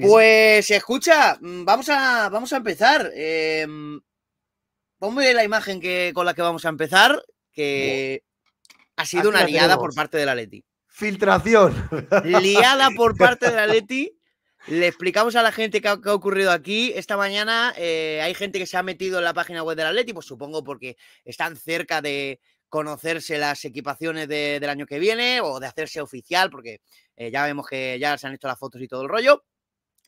Pues escucha, mm, vamos a, vamos a empezar. Em, ponme la imagen que, con la que vamos a empezar, que ha sido una liada por parte de la Leti. Filtración. Liada por parte de la Leti. Le explicamos a la gente qué ha, ocurrido aquí. Esta mañana eh, hay gente que se ha metido en la página web la Atleti, pues supongo porque están cerca de conocerse las equipaciones del año que viene o de hacerse oficial, porque eh, ya vemos que ya se han hecho las fotos y todo el rollo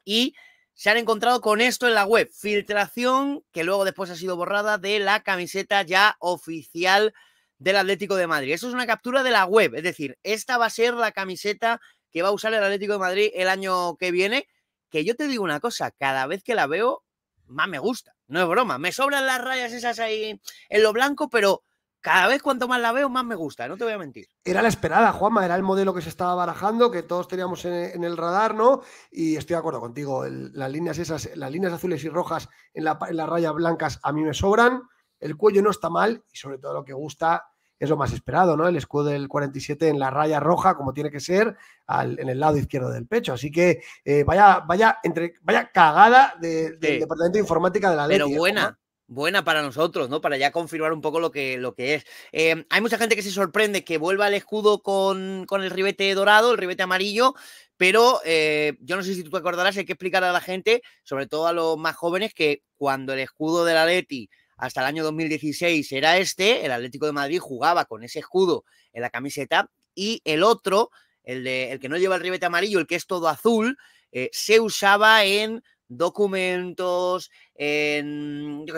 y se han encontrado con esto en la web. Filtración que luego después ha sido borrada de la camiseta ya oficial del Atlético de Madrid. Eso es una captura de la web, es decir, esta va a ser la camiseta que va a usar el Atlético de Madrid el año que viene, que yo te digo una cosa, cada vez que la veo, más me gusta, no es broma, me sobran las rayas esas ahí en lo blanco, pero cada vez cuanto más la veo, más me gusta, no te voy a mentir. Era la esperada, Juanma, era el modelo que se estaba barajando, que todos teníamos en, el radar, ¿no? Y estoy de acuerdo contigo, las líneas esas, las líneas azules y rojas en, la, las rayas blancas a mí me sobran, el cuello no está mal y sobre todo lo que gusta es lo más esperado, ¿no? El escudo del 47 en la raya roja, como tiene que ser, en el lado izquierdo del pecho. Así que eh, vaya, vaya, entre, vaya cagada del departamento de informática de la ley. Pero ¿eh, buena, buena para nosotros, ¿no? Para ya confirmar un poco lo que, lo que es. Em, hay mucha gente que se sorprende que vuelva el escudo con, con el ribete dorado, el ribete amarillo, pero eh, yo no sé si tú te acordarás, hay que explicar a la gente, sobre todo a los más jóvenes, que cuando el escudo del Atleti hasta el año 2016 era este, el Atlético de Madrid jugaba con ese escudo en la camiseta y el otro, el, de, el que no lleva el ribete amarillo, el que es todo azul, eh, se usaba en documentos, en, yo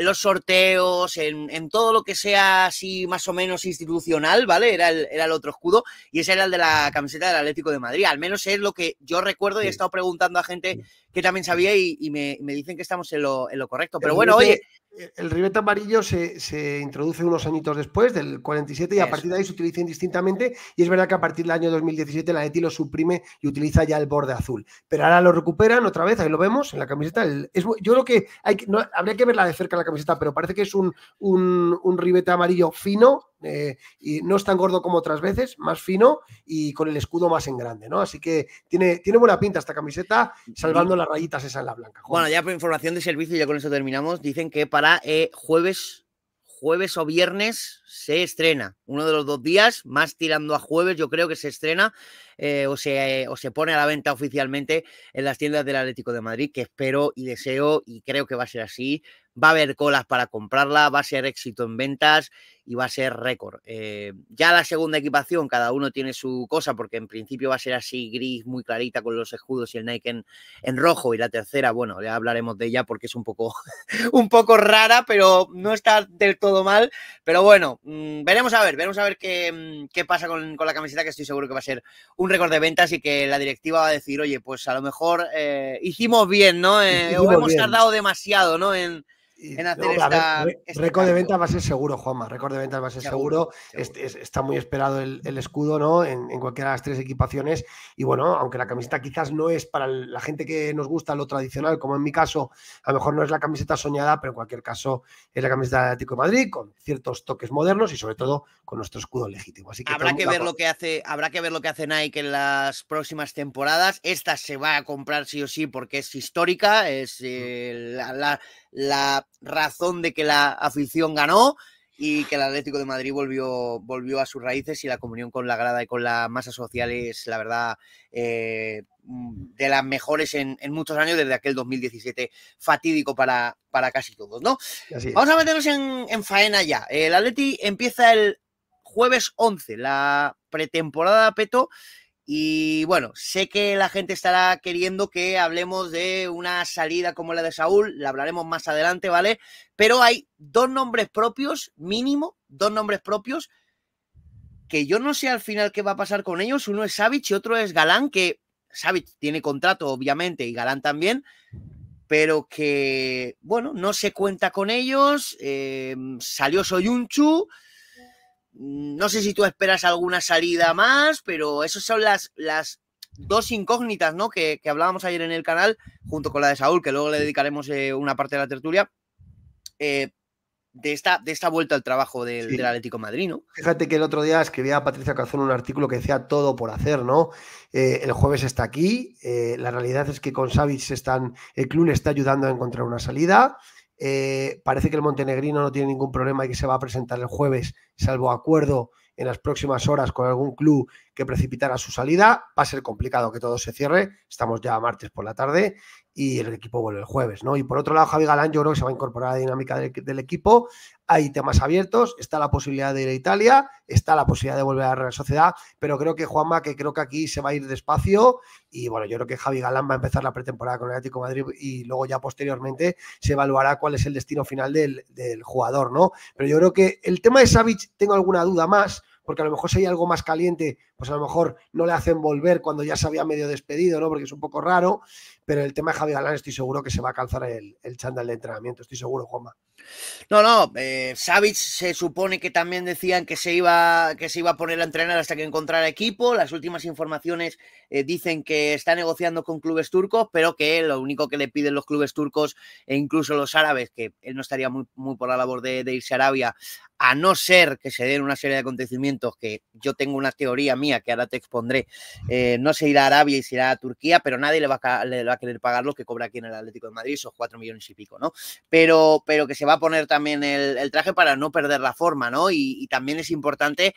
los, sorteos, en, todo lo que sea así más o menos institucional, ¿vale? Era el, era el otro escudo y ese era el de la camiseta del Atlético de Madrid. Al menos es lo que yo recuerdo y he estado preguntando a gente que también sabía y, me, dicen que estamos en lo, en lo correcto. Pero bueno, oye... Eh, el ribete amarillo se, introduce unos añitos después, del 47, y a partir de ahí se utiliza indistintamente. Y es verdad que a partir del año 2017 la ETI lo suprime y utiliza ya el borde azul. Pero ahora lo recuperan otra vez, ahí lo vemos en la camiseta. es, yo creo que, hay, no, habría que verla de cerca la camiseta, pero parece que es un, un, un ribete amarillo fino, eh, y no es tan gordo como otras veces, más fino y con el escudo más en grande, ¿no? Así que tiene, tiene buena pinta esta camiseta, salvando las rayitas esa en la blanca. Bueno, ya por información de servicio, ya con eso terminamos, dicen que para eh, jueves, jueves o viernes se estrena, uno de los dos días, más tirando a jueves, yo creo que se estrena eh, o, se, o se pone a la venta oficialmente en las tiendas del Atlético de Madrid, que espero y deseo y creo que va a ser así. Va a haber colas para comprarla, va a ser éxito en ventas y va a ser récord. Eh, ya la segunda equipación, cada uno tiene su cosa, porque en principio va a ser así gris, muy clarita, con los escudos y el Nike en, rojo. Y la tercera, bueno, ya hablaremos de ella porque es un poco, un poco rara, pero no está del todo mal. Pero bueno, mm, veremos a ver, veremos a ver qué, mm, qué pasa con, la camiseta, que estoy seguro que va a ser un récord de ventas y que la directiva va a decir, oye, pues a lo mejor eh, hicimos bien, ¿no? Eh, hemos tardado demasiado, ¿no? en esta, este récord de ventas va a ser seguro, Juanma. Récord de ventas va a ser seguro. Este, está muy esperado el, escudo, ¿no? En, cualquiera de las tres equipaciones. Y bueno, aunque la camiseta quizás no es para la gente que nos gusta lo tradicional, como en mi caso, a lo mejor no es la camiseta soñada, pero en cualquier caso es la camiseta de Atlético de Madrid con ciertos toques modernos y sobre todo con nuestro escudo legítimo. Así que habrá que ver lo que hace, habrá que ver lo que Nike en las próximas temporadas. Esta se va a comprar sí o sí porque es histórica, es eh, la la razón de que la afición ganó y que el Atlético de Madrid volvió, volvió a sus raíces y la comunión con la grada y con la masa social es, la verdad, eh, mm, de las mejores en, muchos años, desde aquel 2017 fatídico para, para casi todos, ¿no? Vamos a meternos en, en, faena ya. El Atleti empieza el jueves 11, la pretemporada Peto, y bueno, sé que la gente estará queriendo que hablemos de una salida como la de Saúl, la hablaremos más adelante, ¿vale? Pero hay dos nombres propios, mínimo, dos nombres propios, que yo no sé al final qué va a pasar con ellos. Uno es Savic y otro es Galán, que Savic tiene contrato, obviamente, y Galán también, pero que, bueno, no se cuenta con ellos. Eh, salió Soyunchu. No sé si tú esperas alguna salida más, pero esas son las, las dos incógnitas, ¿no? Que, que, hablábamos ayer en el canal, junto con la de Saúl, que luego le dedicaremos eh, una parte de la tertulia. Eh, de esta, de esta vuelta al trabajo del, Atlético Madrid, Fíjate que el otro día escribía Patricia Cazón un artículo que decía todo por hacer, ¿no? Eh, el jueves está aquí, la realidad es que con Savic están, el club le está ayudando a encontrar una salida, eh, parece que el montenegrino no tiene ningún problema y que se va a presentar el jueves, salvo acuerdo en las próximas horas con algún club que precipitara su salida. Va a ser complicado que todo se cierre. Estamos ya martes por la tarde y el equipo vuelve el jueves, ¿no? Y por otro lado, Javi Galán yo creo que se va a incorporar a la dinámica del, equipo, hay temas abiertos, está la posibilidad de ir a Italia, está la posibilidad de volver a la Real Sociedad, pero creo que Juanma, que creo que aquí se va a ir despacio y bueno, yo creo que Javi Galán va a empezar la pretemporada con el Atlético de Madrid y luego ya posteriormente se evaluará cuál es el destino final del, del jugador, ¿no? Pero yo creo que el tema de Savic, tengo alguna duda más, porque a lo mejor si hay algo más caliente pues a lo mejor no le hacen volver cuando ya se había medio despedido, ¿no? Porque es un poco raro, pero el tema de Javier Galán estoy seguro que se va a calzar el, el chándal de entrenamiento, estoy seguro, Juanma. No, no, eh, se supone que también decían que se, iba, que se iba a poner a entrenar hasta que encontrara equipo, las últimas informaciones eh, dicen que está negociando con clubes turcos, pero que lo único que le piden los clubes turcos e incluso los árabes, que él no estaría muy, muy por la labor de, de irse a Arabia, a no ser que se den una serie de acontecimientos que yo tengo una teoría mía, que ahora te expondré. Eh, no se irá a Arabia y se irá a Turquía, pero nadie le va a, querer pagar lo que cobra aquí en el Atlético de Madrid, esos cuatro millones y pico, ¿no? Pero, pero que se va a poner también el, traje para no perder la forma, ¿no? Y, también es importante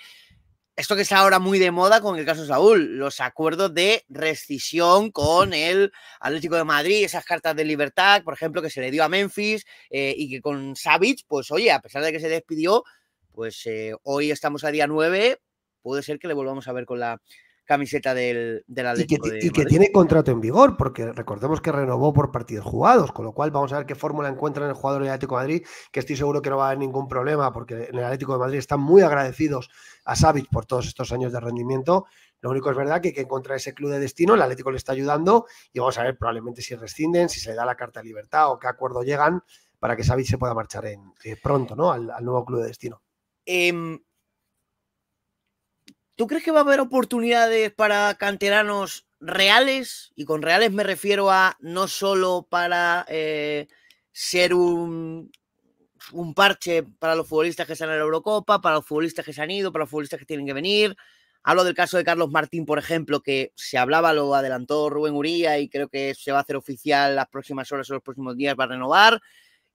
esto que está ahora muy de moda con el caso Saúl, los acuerdos de rescisión con el Atlético de Madrid, esas cartas de libertad, por ejemplo, que se le dio a Memphis eh, y que con Savic, pues oye, a pesar de que se despidió, pues eh, hoy estamos a día 9, puede ser que le volvamos a ver con la camiseta del, Atlético. Y que, y que tiene contrato en vigor, porque recordemos que renovó por partidos jugados, con lo cual vamos a ver qué fórmula encuentran el jugador del Atlético de Madrid, que estoy seguro que no va a haber ningún problema, porque en el Atlético de Madrid están muy agradecidos a Savic por todos estos años de rendimiento. Lo único es verdad que, que contra ese club de destino el Atlético le está ayudando y vamos a ver probablemente si rescinden, si se le da la carta de libertad o qué acuerdo llegan para que Savic se pueda marchar en, eh, pronto ¿no? Al, nuevo club de destino. Eh ¿Tú crees que va a haber oportunidades para canteranos reales? Y con reales me refiero a no solo para eh, ser un, parche para los futbolistas que están en la Eurocopa, para los futbolistas que se han ido, para los futbolistas que tienen que venir. Hablo del caso de Carlos Martín, por ejemplo, que se hablaba, lo adelantó Rubén Uría y creo que se va a hacer oficial las próximas horas o los próximos días, para a renovar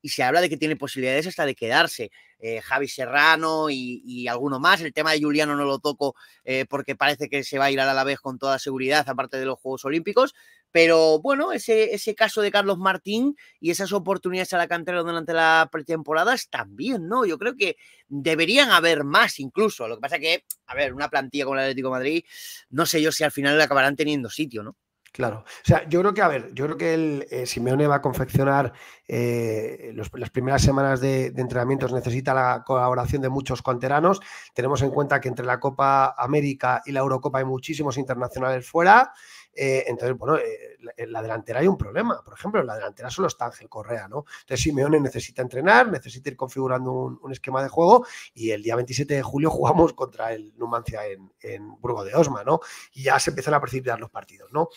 y se habla de que tiene posibilidades hasta de quedarse. Eh, Javi Serrano y, alguno más. El tema de Juliano no lo toco eh, porque parece que se va a ir a la vez con toda seguridad, aparte de los Juegos Olímpicos. Pero bueno, ese, ese caso de Carlos Martín y esas oportunidades a la cantera durante la pretemporada también, ¿no? Yo creo que deberían haber más incluso. Lo que pasa que, a ver, una plantilla como el Atlético Madrid, no sé yo si al final acabarán teniendo sitio, ¿no? Claro. O sea, yo creo que, a ver, yo creo que el, eh, Simeone va a confeccionar eh, las primeras semanas de, entrenamientos, necesita la colaboración de muchos cuanteranos. Tenemos en cuenta que entre la Copa América y la Eurocopa hay muchísimos internacionales fuera. Eh, entonces, bueno, en eh, eh, la delantera hay un problema. Por ejemplo, en la delantera solo está Ángel Correa, ¿no? Entonces Simeone necesita entrenar, necesita ir configurando un, esquema de juego y el día 27 de julio jugamos contra el Numancia en, Burgo de Osma, ¿no? Y ya se empiezan a precipitar los partidos, ¿no?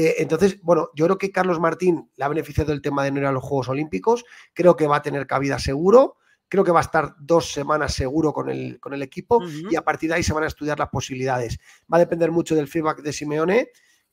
entonces, bueno, yo creo que Carlos Martín le ha beneficiado el tema de no ir a los Juegos Olímpicos, creo que va a tener cabida seguro creo que va a estar dos semanas seguro con el, con el equipo y a partir de ahí se van a estudiar las posibilidades. Va a depender mucho del feedback de Simeone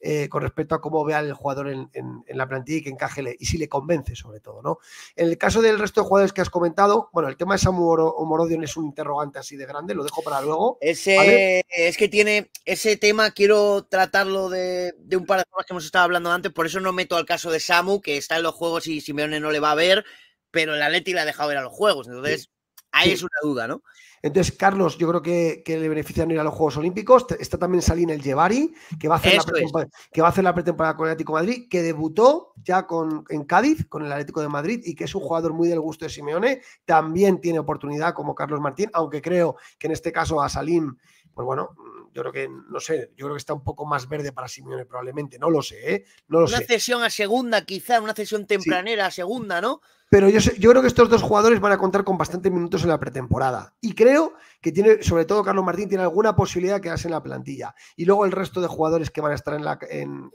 eh, con respecto a cómo vea el jugador en, la plantilla y que encajele, y si le convence sobre todo, ¿no? En el caso del resto de jugadores que has comentado, bueno, el tema de Samu Morodion es un interrogante así de grande, lo dejo para luego. Ese, es que tiene, ese tema quiero tratarlo de, un par de cosas que hemos estado hablando antes, por eso no meto al caso de Samu, que está en los juegos y Simeone no le va a ver, pero el Atleti le ha dejado ver a los juegos, entonces... Ahí es una duda, ¿no? Entonces, Carlos, yo creo que, que le benefician ir a los Juegos Olímpicos. Está también Salín el Llevari, que va a hacer, la que va a hacer la pretemporada con el Atlético Madrid, que debutó ya con, en Cádiz con el Atlético de Madrid y que es un jugador muy del gusto de Simeone. También tiene oportunidad como Carlos Martín, aunque creo que en este caso a Salim, pues bueno, yo creo que, no sé, yo creo que está un poco más verde para Simeone probablemente, no lo sé, ¿eh? No una cesión a segunda quizá, una cesión tempranera a segunda, ¿no? Pero yo, yo creo que estos dos jugadores van a contar con bastantes minutos en la pretemporada. Y creo que tiene, sobre todo Carlos Martín, tiene alguna posibilidad de quedarse en la plantilla. Y luego el resto de jugadores que van a estar en la, en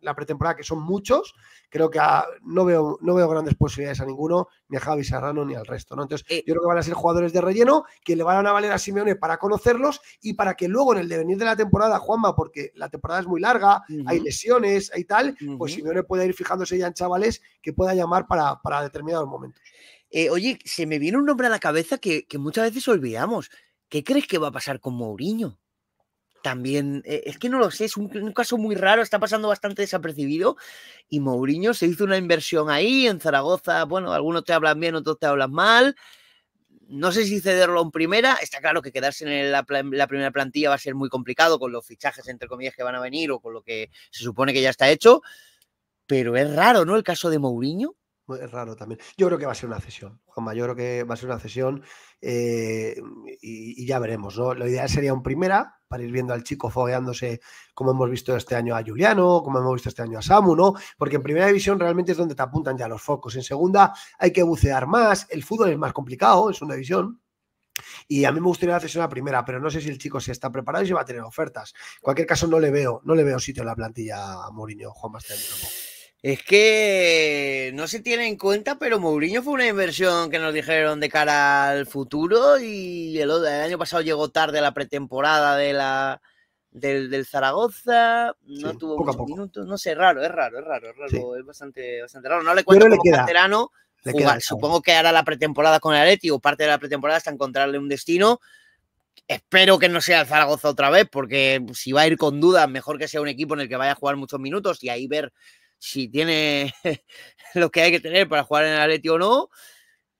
la pretemporada, que son muchos, creo que no, veo, no veo grandes posibilidades a ninguno, ni a Javi Serrano ni al resto. ¿no? Entonces, eh. yo creo que van a ser jugadores de relleno que le van a valer a Simeone para conocerlos y para que luego en el devenir de la temporada, Juanma, porque la temporada es muy larga, hay lesiones, hay tal, pues Simeone puede ir fijándose ya en chavales que pueda llamar para, para determinados momentos. Eh, oye, se me viene un nombre a la cabeza que, que muchas veces olvidamos. ¿Qué crees que va a pasar con Mourinho? también, eh, es que no lo sé, es un, caso muy raro, está pasando bastante desapercibido y Mourinho se hizo una inversión ahí en Zaragoza, bueno, algunos te hablan bien, otros te hablan mal, no sé si cederlo en primera, está claro que quedarse en la, primera plantilla va a ser muy complicado con los fichajes, entre comillas, que van a venir o con lo que se supone que ya está hecho, pero es raro, ¿no? El caso de Mourinho. Pues es raro también. Yo creo que va a ser una cesión, Juanma. Yo creo que va a ser una cesión eh, y, ya veremos, ¿no? La idea sería un primera, para ir viendo al chico fogueándose, como hemos visto este año a Juliano, como hemos visto este año a Samu, ¿no? Porque en primera división realmente es donde te apuntan ya los focos. En segunda hay que bucear más, el fútbol es más complicado en una división. Y a mí me gustaría hacerse una primera, pero no sé si el chico se está preparado y si va a tener ofertas. En cualquier caso, no le veo, no le veo sitio en la plantilla a Mourinho, Juan este es que no se tiene en cuenta, pero Mourinho fue una inversión que nos dijeron de cara al futuro y el, año pasado llegó tarde a la pretemporada de la, del, Zaragoza, no tuvo muchos minutos, no sé, raro, es raro, es raro, es raro, es bastante, raro. No le cuento como supongo que hará la pretemporada con el Atleti o parte de la pretemporada hasta encontrarle un destino. Espero que no sea el Zaragoza otra vez, porque si va a ir con dudas, mejor que sea un equipo en el que vaya a jugar muchos minutos y ahí ver si tiene lo que hay que tener para jugar en el Atleti o no,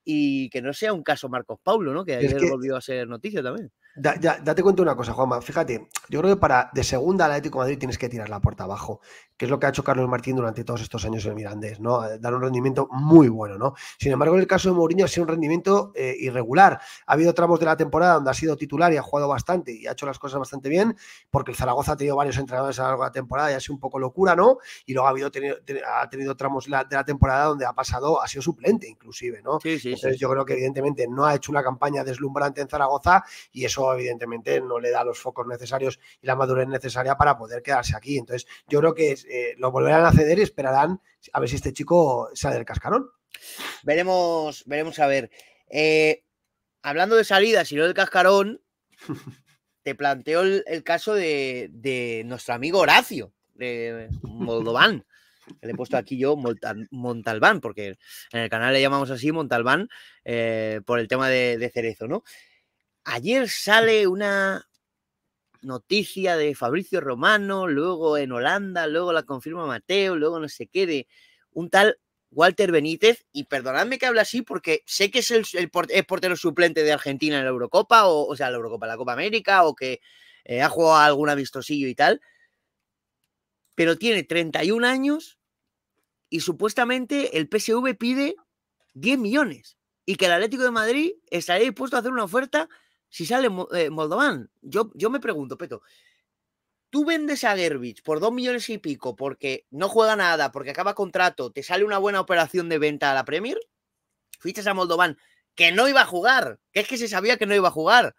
y que no sea un caso Marcos Paulo, ¿no? Que ayer volvió a ser noticia también. date cuenta una cosa, Juanma. Fíjate, yo creo que para de segunda al Atlético Madrid tienes que tirar la puerta abajo que es lo que ha hecho Carlos Martín durante todos estos años en el Mirandés, ¿no? Eh, dar un rendimiento muy bueno, ¿no? Sin embargo, en el caso de Mourinho ha sido un rendimiento eh, irregular. Ha habido tramos de la temporada donde ha sido titular y ha jugado bastante y ha hecho las cosas bastante bien, porque el Zaragoza ha tenido varios entrenadores a lo largo de la temporada y ha sido un poco locura, ¿no? Y luego ha, habido, ha tenido tramos de la, temporada donde ha pasado, ha sido suplente inclusive, ¿no? Entonces yo creo que evidentemente no ha hecho una campaña deslumbrante en Zaragoza y eso evidentemente no le da los focos necesarios y la madurez necesaria para poder quedarse aquí. Entonces yo creo que es eh, lo volverán a ceder y esperarán a ver si este chico sale del cascarón. Veremos, veremos a ver. Eh, hablando de salidas y no del cascarón, te planteo el, caso de, nuestro amigo Horacio, de Moldovan. le he puesto aquí yo Montalbán, porque en el canal le llamamos así Montalbán eh, por el tema de, de Cerezo, ¿no? Ayer sale una noticia de Fabricio Romano, luego en Holanda, luego la confirma Mateo, luego no sé qué, de un tal Walter Benítez, y perdonadme que hable así porque sé que es el, portero suplente de Argentina en la Eurocopa, o, sea, la Eurocopa, la Copa América, o que eh, ha jugado algún avistosillo y tal, pero tiene 31 años y supuestamente el PSV pide 10 millones y que el Atlético de Madrid estaría dispuesto a hacer una oferta si sale eh, Moldovan, yo, yo me pregunto, Peto, tú vendes a Gerbich por dos millones y pico porque no juega nada, porque acaba contrato, te sale una buena operación de venta a la Premier, fichas a Moldovan, que no iba a jugar, que es que se sabía que no iba a jugar.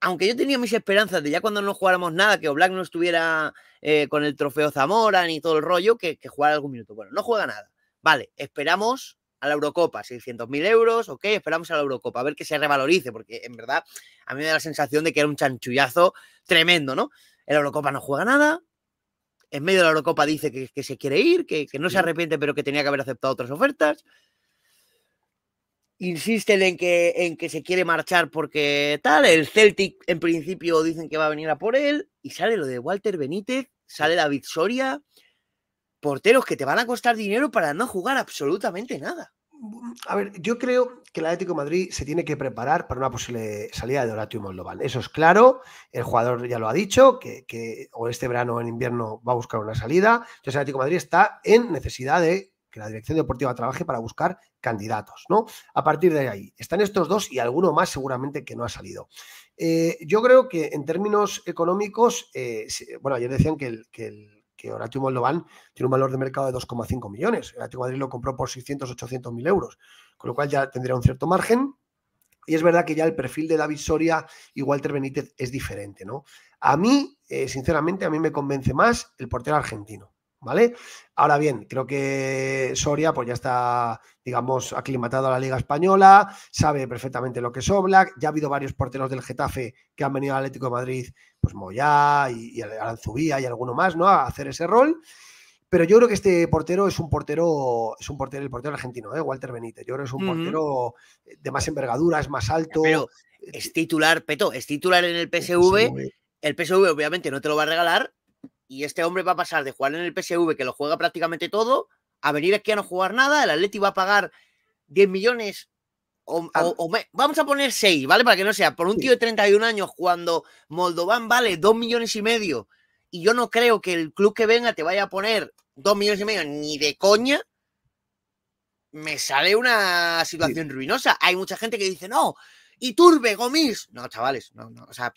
Aunque yo tenía mis esperanzas de ya cuando no jugáramos nada, que Oblak no estuviera eh, con el trofeo Zamora ni todo el rollo, que, que jugara algún minuto. Bueno, no juega nada. Vale, esperamos a la Eurocopa, 600.000 euros, ok, esperamos a la Eurocopa, a ver que se revalorice, porque en verdad a mí me da la sensación de que era un chanchullazo tremendo, ¿no? El la Eurocopa no juega nada, en medio de la Eurocopa dice que, se quiere ir, que, no se arrepiente, pero que tenía que haber aceptado otras ofertas. Insisten en que, en que se quiere marchar porque tal, el Celtic en principio dicen que va a venir a por él, y sale lo de Walter Benítez, sale David Soria, porteros que te van a costar dinero para no jugar absolutamente nada. Mm, a ver, yo creo que el Atlético Madrid se tiene que preparar para una posible salida de Horatio Moldovan. Eso es claro, el jugador ya lo ha dicho, que, o este verano o en invierno va a buscar una salida. Entonces el Atlético Madrid está en necesidad de que la dirección deportiva trabaje para buscar candidatos, ¿no? A partir de ahí están estos dos y alguno más seguramente que no ha salido. Eh, yo creo que en términos económicos, eh, bueno, ayer decían que el, que el que Horatio Moldovan tiene un valor de mercado de 2,5 millones. El Atlético Madrid lo compró por 600, 800 mil euros, con lo cual ya tendría un cierto margen. Y es verdad que ya el perfil de David Soria y Walter Benítez es diferente, ¿no? A mí, eh, sinceramente, a mí me convence más el portero argentino. ¿vale? Ahora bien, creo que Soria pues ya está, digamos, aclimatado a la Liga Española, sabe perfectamente lo que es Oblak, ya ha habido varios porteros del Getafe que han venido al Atlético de Madrid, pues Moyá y, y Aranzubía y alguno más, ¿no? A hacer ese rol. Pero yo creo que este portero es un portero, es un portero, el portero argentino, ¿eh? Walter Benítez. Yo creo que es un portero de más envergadura, es más alto. Eh, es titular, Peto, es titular en el PSV. El PSV obviamente no te lo va a regalar, y este hombre va a pasar de jugar en el PSV, que lo juega prácticamente todo, a venir aquí a no jugar nada. El Atleti va a pagar 10 millones o, vamos a poner 6, ¿vale? Para que no sea, por un tío de 31 años, cuando Moldovan vale 2 millones y medio, y yo no creo que el club que venga te vaya a poner 2 millones y medio, ni de coña, me sale una situación ruinosa. Hay mucha gente que dice, no, Iturbe, Gomis. No, chavales, no, o sea,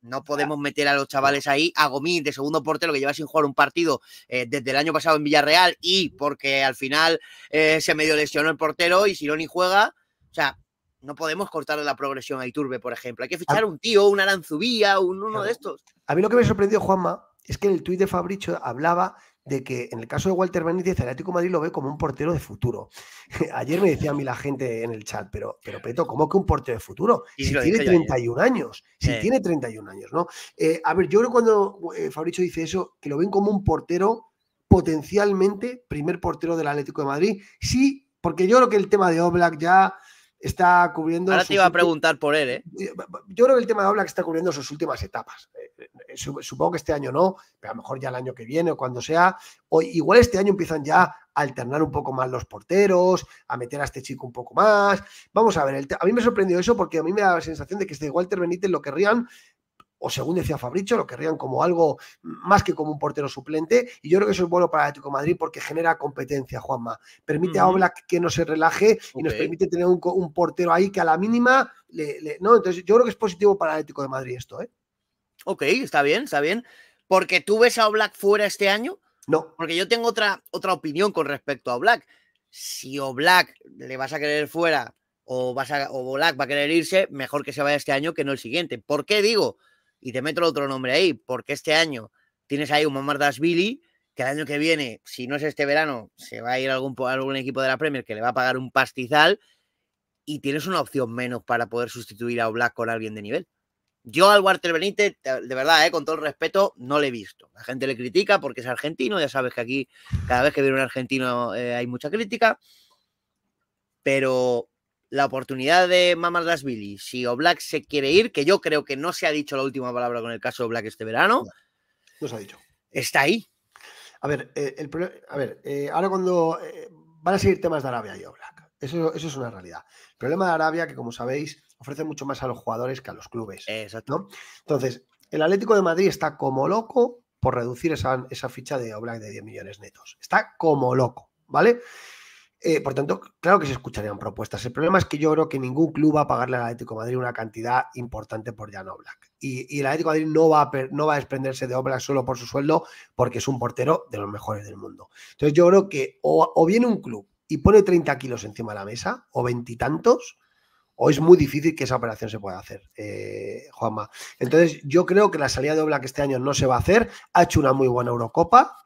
no podemos meter a los chavales ahí a Gomis de segundo portero que lleva sin jugar un partido eh, desde el año pasado en Villarreal y porque al final eh, se medio lesionó el portero y si no ni juega, o sea, no podemos cortarle la progresión a Iturbe, por ejemplo. Hay que fichar un tío, una Aranzubía, un, uno de estos. A mí lo que me sorprendió, Juanma, es que en el tuit de Fabricio hablaba de que en el caso de Walter Benítez, el Atlético Madrid lo ve como un portero de futuro. Ayer me decía a mí la gente en el chat, pero, pero Peto, ¿cómo que un portero de futuro? si tiene 31 ¿eh? años, si tiene 31 años, ¿no? Eh, a ver, yo creo cuando eh, Fabricio dice eso, que lo ven como un portero potencialmente primer portero del Atlético de Madrid, sí, porque yo creo que el tema de Oblak ya está cubriendo. Ahora te iba a preguntar por él, ¿eh? Yo creo que el tema de Oblak está cubriendo sus últimas etapas supongo que este año no, pero a lo mejor ya el año que viene o cuando sea, o igual este año empiezan ya a alternar un poco más los porteros, a meter a este chico un poco más. Vamos a ver, a mí me ha sorprendido eso porque a mí me da la sensación de que este Walter Benítez lo querrían o según decía Fabricio, lo querrían como algo más que como un portero suplente. Y yo creo que eso es bueno para el Atlético de Madrid porque genera competencia, Juanma. Permite a Oblak que no se relaje y nos permite tener un, portero ahí que a la mínima No, entonces yo creo que es positivo para el Atlético de Madrid esto, ¿eh? Ok, está bien, está bien. Porque tú ves a Black fuera este año. No. Porque yo tengo otra, otra opinión con respecto a Black. Si o le vas a querer fuera o, vas o va a querer irse, mejor que se vaya este año que no el siguiente. ¿Por qué digo? Y te meto otro nombre ahí, porque este año tienes ahí un Mamardas Billy, que el año que viene, si no es este verano, se va a ir algún, algún equipo de la Premier que le va a pagar un pastizal y tienes una opción menos para poder sustituir a Black con alguien de nivel. Yo al Walter Benítez, de verdad, eh, con todo el respeto, no le he visto. La gente le critica porque es argentino, ya sabes que aquí cada vez que viene un argentino eh, hay mucha crítica, pero la oportunidad de Mamar Las Billy, si Oblak se quiere ir, que yo creo que no se ha dicho la última palabra con el caso de este verano, no, se ha dicho. Está ahí. A ver, eh, a ver ahora cuando van a seguir temas de Arabia y Oblak, eso, eso es una realidad. El problema de Arabia, que como sabéis, ofrece mucho más a los jugadores que a los clubes. Exacto. Entonces, el Atlético de Madrid está como loco por reducir esa, ficha de Oblak de 10 millones netos. Está como loco, ¿vale? Eh, por tanto, claro que se escucharían propuestas. El problema es que yo creo que ningún club va a pagarle al Atlético de Madrid una cantidad importante por Jan Oblak. Y, y el Atlético de Madrid no va, a, no va a desprenderse de Oblak solo por su sueldo, porque es un portero de los mejores del mundo. Entonces, yo creo que o, viene un club y pone 30 kilos encima de la mesa, o veintitantos, o es muy difícil que esa operación se pueda hacer, eh, Juanma. Entonces, yo creo que la salida de Oblak este año no se va a hacer. Ha hecho una muy buena Eurocopa,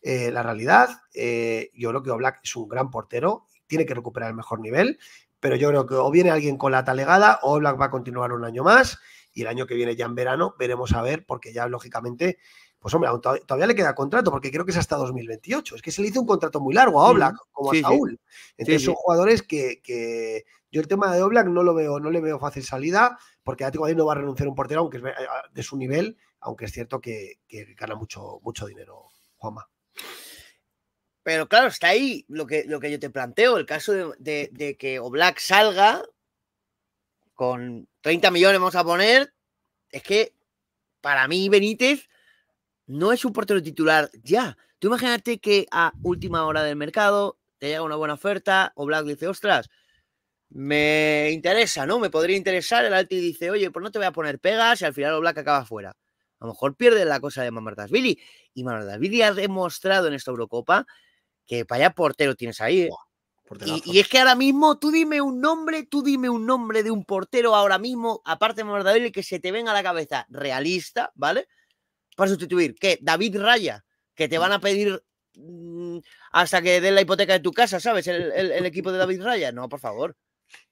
eh, la realidad. Eh, yo creo que Oblak es un gran portero, tiene que recuperar el mejor nivel, pero yo creo que o viene alguien con la talegada o Oblak va a continuar un año más y el año que viene ya en verano veremos a ver, porque ya lógicamente pues hombre, todavía le queda contrato, porque creo que es hasta 2028. Es que se le hizo un contrato muy largo a Oblak, como a Saúl. Entonces son jugadores que, yo el tema de Oblak no lo veo, no le veo fácil salida, porque Atlético no va a renunciar a un portero, aunque es de su nivel, aunque es cierto que, gana mucho, mucho dinero, Juanma. Pero claro, está ahí lo que, lo que yo te planteo, el caso de, de que Oblak salga con 30 millones, vamos a poner, es que para mí Benítez no es un portero titular ya. Tú imagínate que a última hora del mercado te llega una buena oferta, Oblak dice, ostras, me interesa, ¿no? Me podría interesar. El Alti dice, oye, pues no te voy a poner pegas y al final Oblak acaba fuera. A lo mejor pierde la cosa de Billy Y Mamartasvili ha demostrado en esta Eurocopa que para allá portero tienes ahí. ¿eh? y, es que ahora mismo tú dime un nombre, tú dime un nombre de un portero ahora mismo, aparte de Mamartasvili, que se te venga a la cabeza realista, ¿vale? Para sustituir, ¿qué? David Raya, que te mm. van a pedir mm, hasta que den la hipoteca de tu casa, ¿sabes? el equipo de David Raya. No, por favor.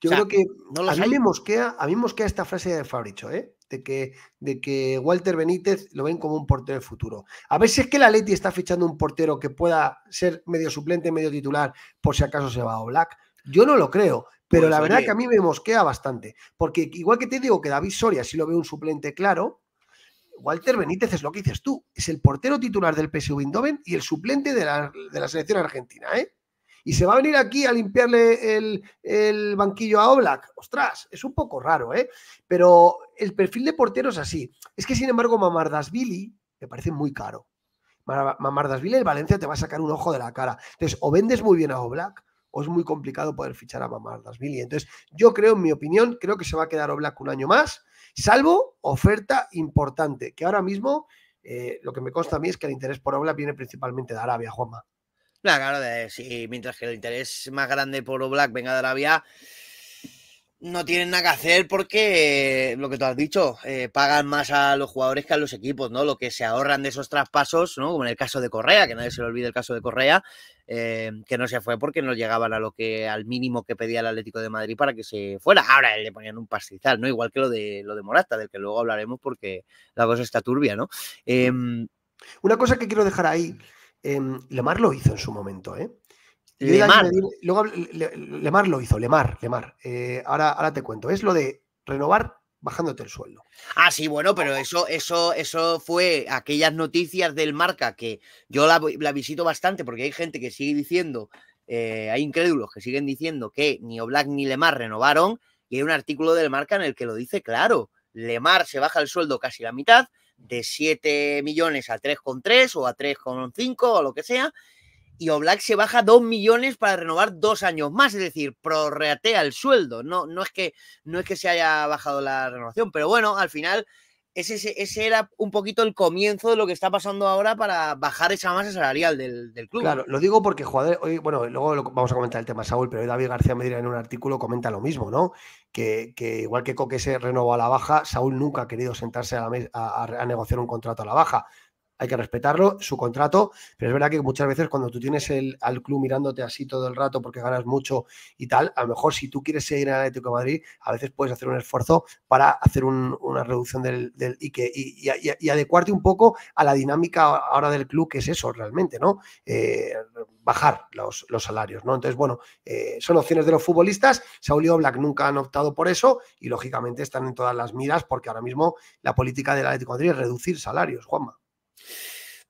Yo creo que a, mí me mosquea, a mí mosquea esta frase de Fabricio, ¿eh? de, que, de que Walter Benítez lo ven como un portero del futuro. A ver si es que la Leti está fichando un portero que pueda ser medio suplente, medio titular, por si acaso se va a Black. Yo no lo creo, pero pues la verdad que a mí me mosquea bastante. Porque igual que te digo que David Soria sí lo ve un suplente claro, Walter Benítez es lo que dices tú. Es el portero titular del PSV Eindhoven y el suplente de la, de la selección argentina, ¿eh? y se va a venir aquí a limpiarle el, banquillo a Oblak. Ostras, es un poco raro, ¿eh? Pero el perfil de portero es así. Es que, sin embargo, Mamardasvili me parece muy caro. Mamardasvili, el Valencia te va a sacar un ojo de la cara. Entonces, o vendes muy bien a Oblak o es muy complicado poder fichar a Mamardasvili. Entonces, yo creo, en mi opinión, creo que se va a quedar Oblak un año más, salvo oferta importante, que ahora mismo... Eh, lo que me consta a mí es que el interés por Oblak viene principalmente de Arabia, Juanma. La claro, sí, mientras que el interés más grande por Oblak venga de vía, no tienen nada que hacer porque, lo que tú has dicho, eh, pagan más a los jugadores que a los equipos, ¿no? Lo que se ahorran de esos traspasos, ¿no? Como en el caso de Correa, que nadie se le olvide el caso de Correa, eh, que no se fue porque no llegaban a lo que, al mínimo que pedía el Atlético de Madrid para que se fuera. Ahora le ponían un pastizal, ¿no? Igual que lo de, lo de Morata, del que luego hablaremos porque la cosa está turbia, ¿no? Em, Una cosa que quiero dejar ahí Em, Lemar lo hizo en su momento, ¿eh? Lemar. Lemar lo hizo, Lemar, Lemar. Eh, ahora, ahora te cuento. Es lo de renovar bajándote el sueldo. Ah, sí, bueno, pero eso, eso, eso fue aquellas noticias del marca que yo la, visito bastante porque hay gente que sigue diciendo, eh, hay incrédulos que siguen diciendo que ni Oblak ni Lemar renovaron y hay un artículo del marca en el que lo dice claro, Lemar se baja el sueldo casi la mitad de 7 millones a 3,3 o a 3,5 o lo que sea. Y Oblak se baja 2 millones para renovar dos años más, es decir, prorratea el sueldo. No, no, es que, no es que se haya bajado la renovación, pero bueno, al final ese, ese, era un poquito el comienzo de lo que está pasando ahora para bajar esa masa salarial del, club. Claro, lo digo porque jugadores, hoy, bueno, luego vamos a comentar el tema, Saúl, pero hoy David García Medina en un artículo comenta lo mismo, ¿no? Que, que igual que Coque se renovó a la baja, Saúl nunca ha querido sentarse a, a negociar un contrato a la baja hay que respetarlo, su contrato, pero es verdad que muchas veces cuando tú tienes el, al club mirándote así todo el rato porque ganas mucho y tal, a lo mejor si tú quieres seguir en Atlético de Madrid, a veces puedes hacer un esfuerzo para hacer una reducción del, del y, y, adecuarte un poco a la dinámica ahora del club, que es eso realmente, ¿no? Eh, bajar los, salarios, ¿no? Entonces, bueno, eh, son opciones de los futbolistas, Saúl y Oblak nunca han optado por eso y lógicamente están en todas las miras porque ahora mismo la política del Atlético de Madrid es reducir salarios, Juanma.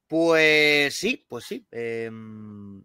Pues sí, pues sí. Em,